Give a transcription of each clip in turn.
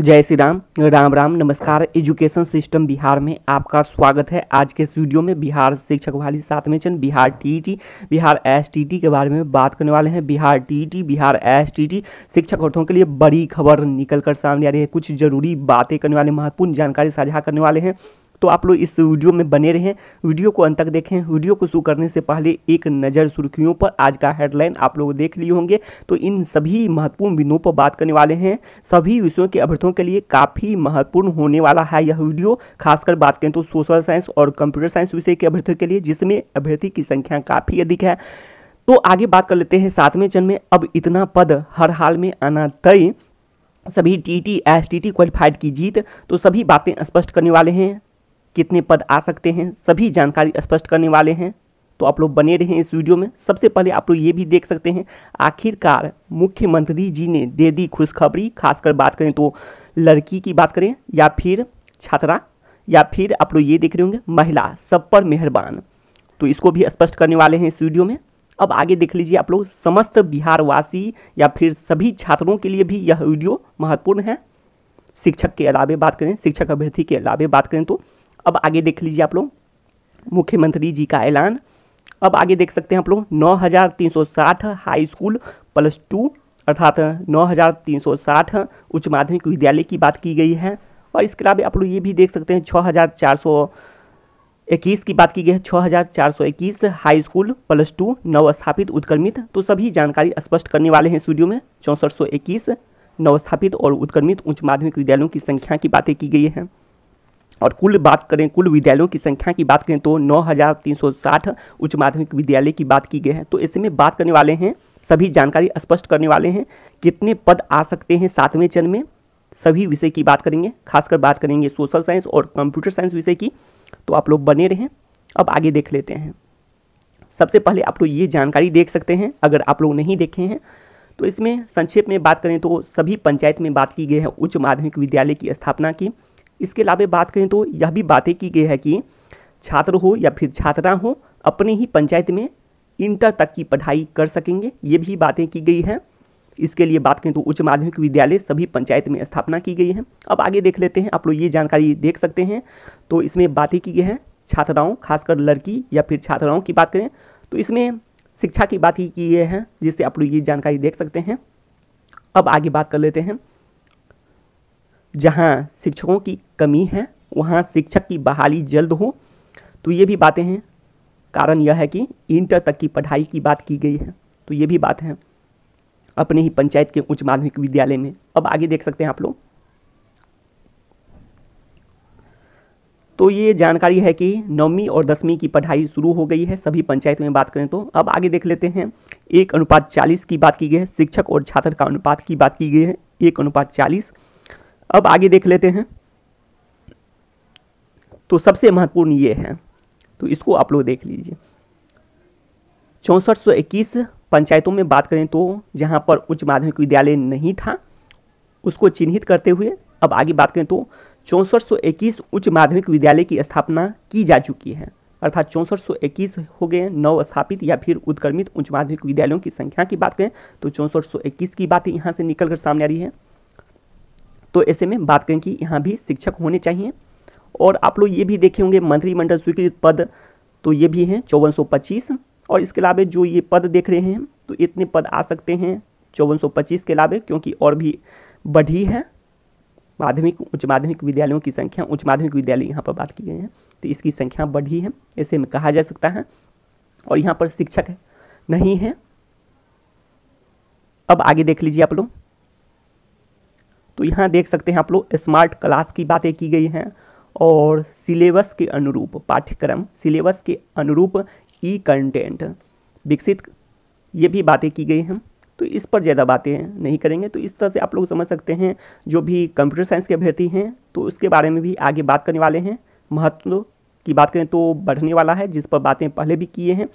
जय श्री राम राम राम नमस्कार education system Bihar में आपका स्वागत है आज के स्टूडियो में बिहार शिक्षक वाली सातवें चंद बिहार टीटी बिहार एसटीटी के बारे में बात करने वाले हैं बिहार टीटी बिहार एसटीटी शिक्षक औरतों के लिए बड़ी खबर निकल कर सामने आ रही है कुछ जरूरी बातें करने वाले महत्वपूर्ण जानकारी साझा करने वाले हैं तो आप लोग इस वीडियो में बने रहें वीडियो को अंत तक देखें वीडियो को शुरू करने से पहले एक नज़र सुर्खियों पर आज का हेडलाइन आप लोग देख लिए होंगे तो इन सभी महत्वपूर्ण बिंदुओं पर बात करने वाले हैं सभी विषयों के अभ्यर्थियों के लिए काफ़ी महत्वपूर्ण होने वाला है यह वीडियो खासकर बात करें तो सोशल साइंस और कंप्यूटर साइंस विषय के अभ्यर्थियों के लिए जिसमें अभ्यर्थी की संख्या काफ़ी अधिक है तो आगे बात कर लेते हैं सातवें चरण में अब इतना पद हर हाल में आना तय सभी T T S T T qualified की जीत तो सभी बातें स्पष्ट करने वाले हैं कितने पद आ सकते हैं सभी जानकारी स्पष्ट करने वाले हैं तो आप लोग बने रहें इस वीडियो में सबसे पहले आप लोग ये भी देख सकते हैं आखिरकार मुख्यमंत्री जी ने दे दी खुशखबरी खासकर बात करें तो लड़की की बात करें या फिर छात्रा या फिर आप लोग ये देख रहे होंगे महिला सब पर मेहरबान तो इसको भी स्पष्ट करने वाले हैं इस वीडियो में अब आगे देख लीजिए आप लोग समस्त बिहारवासी या फिर सभी छात्रों के लिए भी यह वीडियो महत्वपूर्ण है शिक्षक के अलावे बात करें शिक्षक अभ्यर्थी के अलावे बात करें तो अब आगे देख लीजिए आप लोग मुख्यमंत्री जी का ऐलान अब आगे देख सकते हैं आप लोग 9360 हाई स्कूल प्लस टू अर्थात 9360 उच्च माध्यमिक विद्यालय की बात की गई है और इसके अलावा आप लोग ये भी देख सकते हैं 6421 की बात की गई है 6421 हाई स्कूल प्लस टू नवस्थापित उत्क्रमित तो सभी जानकारी स्पष्ट करने वाले हैं स्टूडियो में चौंसठ नवस्थापित और उत्क्रमित उच्च माध्यमिक विद्यालयों की संख्या की बातें की गई हैं और कुल बात करें कुल विद्यालयों की संख्या की बात करें तो 9,360 उच्च माध्यमिक विद्यालय की बात की गई है तो इसमें बात करने वाले हैं सभी जानकारी स्पष्ट करने वाले हैं कितने पद आ सकते हैं सातवें चरण में सभी विषय की बात करेंगे खासकर बात करेंगे सोशल साइंस और कंप्यूटर साइंस विषय की तो आप लोग बने रहें अब आगे देख लेते हैं सबसे पहले आप लोग ये जानकारी देख सकते हैं अगर आप लोग नहीं देखे हैं तो इसमें संक्षेप में बात करें तो सभी पंचायत में बात की गई है उच्च माध्यमिक विद्यालय की स्थापना की इसके अलावा बात करें तो यह भी बातें की गई है कि छात्र हो या फिर छात्रा हो अपने ही पंचायत में इंटर तक की पढ़ाई कर सकेंगे ये भी बातें की गई हैं इसके लिए बात करें तो उच्च माध्यमिक विद्यालय सभी पंचायत में स्थापना की गई है अब आगे देख लेते हैं आप लोग ये जानकारी देख सकते हैं तो इसमें बातें की गई हैं छात्राओं खासकर लड़की या फिर छात्राओं की बात करें तो इसमें शिक्षा की बात ही की गई है जिससे आप लोग ये जानकारी देख सकते हैं अब आगे बात कर लेते हैं जहाँ शिक्षकों की कमी है वहाँ शिक्षक की बहाली जल्द हो तो ये भी बातें हैं कारण यह है कि इंटर तक की पढ़ाई की बात की गई है तो ये भी बात है अपने ही पंचायत के उच्च माध्यमिक विद्यालय में अब आगे देख सकते हैं आप लोग तो ये जानकारी है कि नौवीं और दसवीं की पढ़ाई शुरू हो गई है सभी पंचायत में बात करें तो अब आगे देख लेते हैं एक अनुपात चालीस की बात की गई है शिक्षक और छात्र का अनुपात की बात की गई है एक अनुपात चालीस अब आगे देख लेते हैं तो सबसे महत्वपूर्ण ये है तो इसको आप लोग देख लीजिए चौंसठ सौ इक्कीस पंचायतों में बात करें तो जहां पर उच्च माध्यमिक विद्यालय नहीं था उसको चिन्हित करते हुए अब आगे बात करें तो चौंसठ सौ इक्कीस उच्च माध्यमिक विद्यालय की स्थापना की जा चुकी है अर्थात चौंसठ सौ इक्कीस हो गए नव स्थापित या फिर उत्क्रमित उच्च माध्यमिक विद्यालयों की संख्या की बात करें तो चौंसठ सौ इक्कीस की बात यहाँ से निकल कर सामने आ रही है तो ऐसे में बात करें कि यहाँ भी शिक्षक होने चाहिए और आप लोग ये भी देखे होंगे मंत्रिमंडल स्वीकृत पद तो ये भी हैं चौवन और इसके अलावा जो ये पद देख रहे हैं तो इतने पद आ सकते हैं चौवन के अलावा क्योंकि और भी बढ़ी है माध्यमिक उच्च माध्यमिक विद्यालयों की संख्या उच्च माध्यमिक विद्यालय यहाँ पर बात की गई है तो इसकी संख्या बढ़ी है ऐसे में कहा जा सकता है और यहाँ पर शिक्षक नहीं है अब आगे देख लीजिए आप लोग तो यहाँ देख सकते हैं आप लोग स्मार्ट क्लास की बातें की गई हैं और सिलेबस के अनुरूप पाठ्यक्रम सिलेबस के अनुरूप ई कंटेंट विकसित ये भी बातें की गई हैं तो इस पर ज़्यादा बातें नहीं करेंगे तो इस तरह से आप लोग समझ सकते हैं जो भी कंप्यूटर साइंस के अभ्यर्थी हैं तो उसके बारे में भी आगे बात करने वाले हैं महत्व की बात करें तो बढ़ने वाला है जिस पर बातें पहले भी किए हैं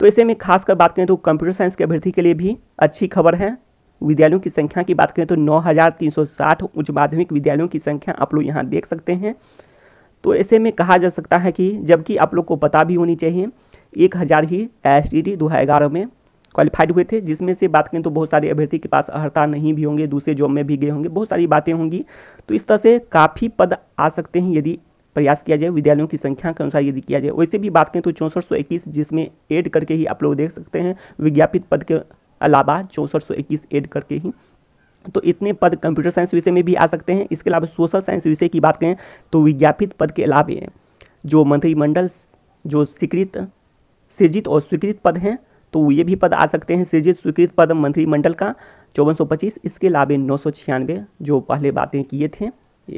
तो ऐसे में खासकर बात करें तो कंप्यूटर साइंस के अभ्यर्थी के लिए भी अच्छी खबर है विद्यालयों की संख्या की बात करें तो 9,360 उच्च माध्यमिक विद्यालयों की संख्या आप लोग यहाँ देख सकते हैं तो ऐसे में कहा जा सकता है कि जबकि आप लोग को पता भी होनी चाहिए एक हज़ार ही एस टी में क्वालिफाइड हुए थे जिसमें से बात करें तो बहुत सारे अभ्यर्थी के पास अर्हता नहीं भी होंगे दूसरे जॉब में भी गए होंगे बहुत सारी बातें होंगी तो इस तरह से काफ़ी पद आ सकते हैं यदि प्रयास किया जाए विद्यालयों की संख्या के अनुसार यदि किया जाए वैसे भी बात करें तो चौंसठ जिसमें ऐड करके ही आप लोग देख सकते हैं विज्ञापित पद के अलावा चौंसठ ऐड करके ही तो इतने पद कंप्यूटर साइंस विषय में भी आ सकते हैं इसके अलावा सोशल साइंस विषय की बात करें तो विज्ञापित पद के अलावे जो मंत्रिमंडल जो स्वीकृत सृजित और स्वीकृत पद हैं तो ये भी पद आ सकते हैं सृजित स्वीकृत पद मंत्रिमंडल का चौवन सौ पच्चीस इसके अलावे नौ सौ छियानवे जो पहले बातें किए थे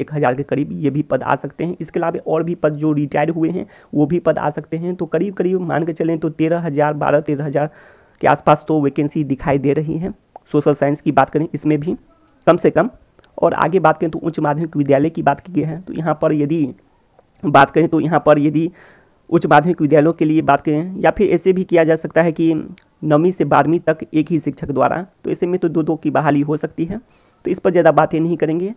एक हज़ार के करीब ये भी पद आ सकते हैं इसके अलावा और भी पद जो रिटायर हुए हैं वो भी पद आ सकते हैं तो करीब करीब मान के चलें तो तेरह हज़ार बारह तेरह हज़ार के आसपास तो वैकेंसी दिखाई दे रही हैं सोशल साइंस की बात करें इसमें भी कम से कम और आगे बात करें तो उच्च माध्यमिक विद्यालय की बात की गई है तो यहाँ पर यदि बात करें तो यहाँ पर यदि उच्च माध्यमिक विद्यालयों के लिए बात करें या फिर ऐसे भी किया जा सकता है कि नौवीं से बारहवीं तक एक ही शिक्षक द्वारा तो ऐसे में तो दो दो की बहाली हो सकती है तो इस पर ज़्यादा बातें नहीं करेंगे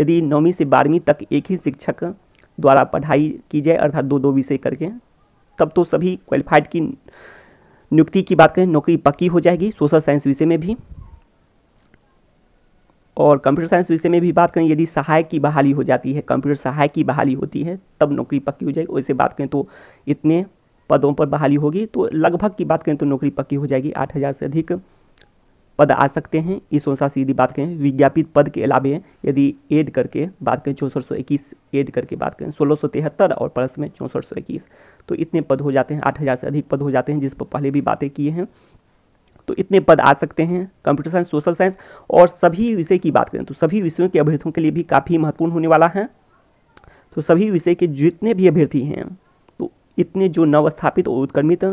यदि नौवीं से बारहवीं तक एक ही शिक्षक द्वारा पढ़ाई की जाए अर्थात दो दो विषय करके तब तो सभी क्वालिफाइड की नियुक्ति की बात करें नौकरी पक्की हो जाएगी सोशल साइंस विषय में भी और कंप्यूटर साइंस विषय में भी बात करें यदि सहायक की बहाली हो जाती है कंप्यूटर सहायक की बहाली होती है तब नौकरी पक्की हो जाएगी वैसे बात करें तो इतने पदों पर बहाली होगी तो लगभग की बात करें तो नौकरी पक्की हो जाएगी आठ हज़ार से अधिक पद आ सकते हैं इस अनुसार यदि बात करें विज्ञापित पद के अलावे यदि ऐड करके बात करें चौंसठ सौ इक्कीस ऐड करके बात करें सोलह सौ तिहत्तर और प्लस में चौंसठ सौ इक्कीस तो इतने पद हो जाते हैं आठ हज़ार से अधिक पद हो जाते हैं जिस पर पहले भी बातें किए हैं तो इतने पद आ सकते हैं कंप्यूटर साइंस सोशल साइंस और सभी विषय की बात करें तो सभी विषयों के अभ्यर्थियों के लिए भी काफ़ी महत्वपूर्ण होने वाला है तो सभी विषय के जितने भी अभ्यर्थी हैं तो इतने जो नवस्थापित और उत्कर्मित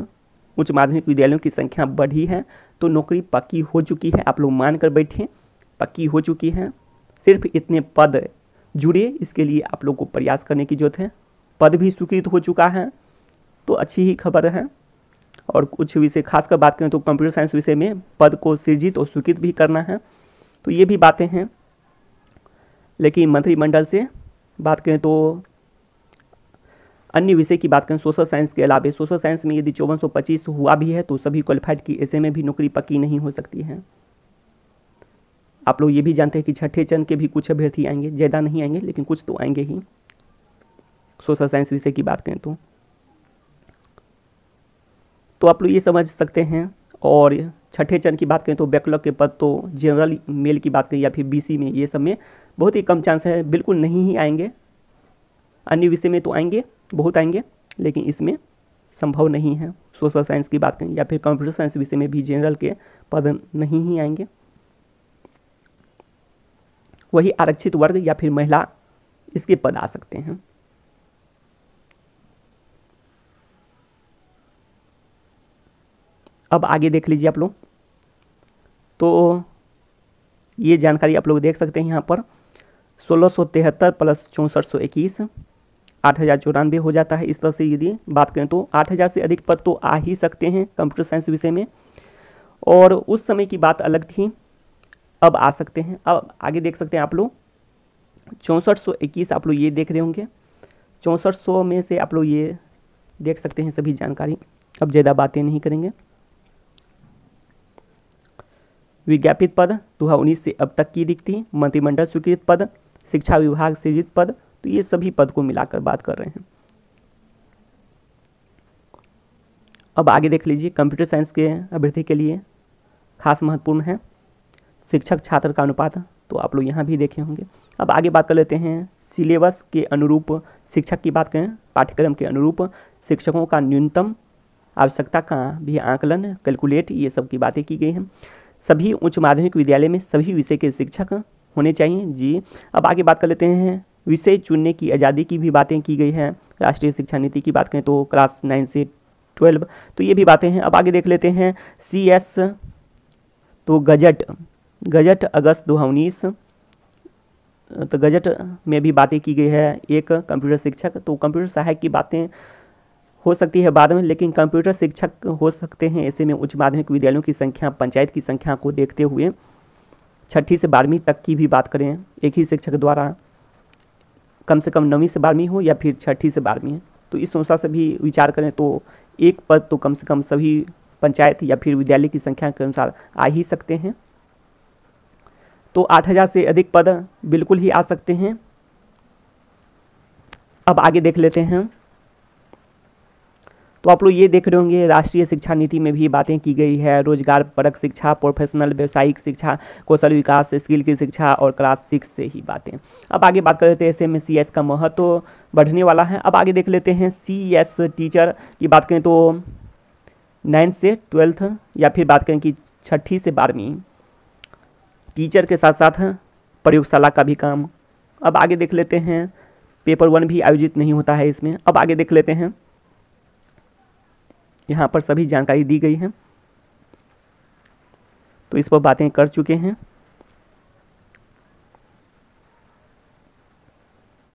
उच्च माध्यमिक विद्यालयों की संख्या बढ़ी है तो नौकरी पक्की हो चुकी है आप लोग मान कर बैठें पक्की हो चुकी है सिर्फ इतने पद जुड़े इसके लिए आप लोग को प्रयास करने की जरूरत है पद भी स्वीकृत हो चुका है तो अच्छी ही खबर है और कुछ विषय खासकर बात करें तो कंप्यूटर साइंस विषय में पद को सृजित और स्वीकृत भी करना है तो ये भी बातें हैं लेकिन मंत्रिमंडल से बात करें तो अन्य विषय की बात करें सोशल साइंस के अलावा सोशल साइंस में यदि चौवन सौ पच्चीस हुआ भी है तो सभी क्वालिफाइड की ऐसे में भी नौकरी पक्की नहीं हो सकती है आप लोग ये भी जानते हैं कि छठे चरण के भी कुछ अभ्यर्थी आएंगे ज़्यादा नहीं आएंगे लेकिन कुछ तो आएंगे ही सोशल साइंस विषय की बात करें तो तो आप लोग ये समझ सकते हैं और छठे चरण की बात करें तो बैकलॉग के पद तो जनरल मेल की बात करें या फिर बीसी में ये सब में बहुत ही कम चांस है बिल्कुल नहीं ही आएंगे अन्य विषय में तो आएंगे बहुत आएंगे लेकिन इसमें संभव नहीं है सोशल साइंस की बात करें या फिर कंप्यूटर साइंस विषय में भी जनरल के पद नहीं ही आएंगे वही आरक्षित वर्ग या फिर महिला इसके पद आ सकते हैं अब आगे देख लीजिए आप लोग तो ये जानकारी आप लोग देख सकते हैं यहाँ पर सोलह सौ तिहत्तर प्लस चौंसठ सौ इक्कीस आठ हज़ार चौरानवे हो जाता है इस तरह से यदि बात करें तो आठ हज़ार से अधिक पद तो आ ही सकते हैं कंप्यूटर साइंस विषय में और उस समय की बात अलग थी अब आ सकते हैं अब आगे देख सकते हैं आप लोग चौंसठ सौ इक्कीस आप लोग ये देख रहे होंगे चौंसठ सौ में से आप लोग ये देख सकते हैं सभी जानकारी अब ज़्यादा बातें नहीं करेंगे विज्ञापित पद दो हज़ार उन्नीस से अब तक की रिक्त थी मंत्रिमंडल स्वीकृत पद शिक्षा विभाग सृजित पद तो ये सभी पद को मिलाकर बात कर रहे हैं अब आगे देख लीजिए कंप्यूटर साइंस के अभ्यर्थी के लिए खास महत्वपूर्ण है शिक्षक छात्र का अनुपात तो आप लोग यहाँ भी देखे होंगे अब आगे बात कर लेते हैं सिलेबस के अनुरूप शिक्षक की बात करें पाठ्यक्रम के अनुरूप शिक्षकों का न्यूनतम आवश्यकता का भी आंकलन कैलकुलेट ये सब की बातें की गई हैं सभी उच्च माध्यमिक विद्यालय में सभी विषय के शिक्षक होने चाहिए जी अब आगे बात कर लेते हैं विषय चुनने की आज़ादी की भी बातें की गई हैं राष्ट्रीय शिक्षा नीति की बात करें तो क्लास नाइन से ट्वेल्व तो ये भी बातें हैं अब आगे देख लेते हैं सी एस तो गजट गजट अगस्त दो तो गजट में भी बातें की गई है एक कंप्यूटर शिक्षक तो कंप्यूटर सहायक की बातें हो सकती है बाद में लेकिन कंप्यूटर शिक्षक हो सकते हैं ऐसे में उच्च माध्यमिक विद्यालयों की संख्या पंचायत की संख्या को देखते हुए छठी से बारहवीं तक की भी बात करें एक ही शिक्षक द्वारा कम से कम नवीं से बारहवीं हो या फिर छठी से बारहवीं है तो इस अनुसार से भी विचार करें तो एक पद तो कम से कम सभी पंचायत या फिर विद्यालय की संख्या के अनुसार आ ही सकते हैं तो 8000 से अधिक पद बिल्कुल ही आ सकते हैं अब आगे देख लेते हैं तो आप लोग ये देख रहे होंगे राष्ट्रीय शिक्षा नीति में भी बातें की गई है रोजगार परक शिक्षा प्रोफेशनल व्यावसायिक शिक्षा कौशल विकास स्किल की शिक्षा और क्लास सिक्स से ही बातें अब आगे बात कर लेते हैं ऐसे में सी एस का महत्व तो बढ़ने वाला है अब आगे देख लेते हैं सी एस टीचर की बात करें तो नाइन्थ से ट्वेल्थ या फिर बात करें कि छठी से बारहवीं टीचर के साथ साथ प्रयोगशाला का भी काम अब आगे देख लेते हैं पेपर वन भी आयोजित नहीं होता है इसमें अब आगे देख लेते हैं यहाँ पर सभी जानकारी दी गई है तो इस पर बातें कर चुके हैं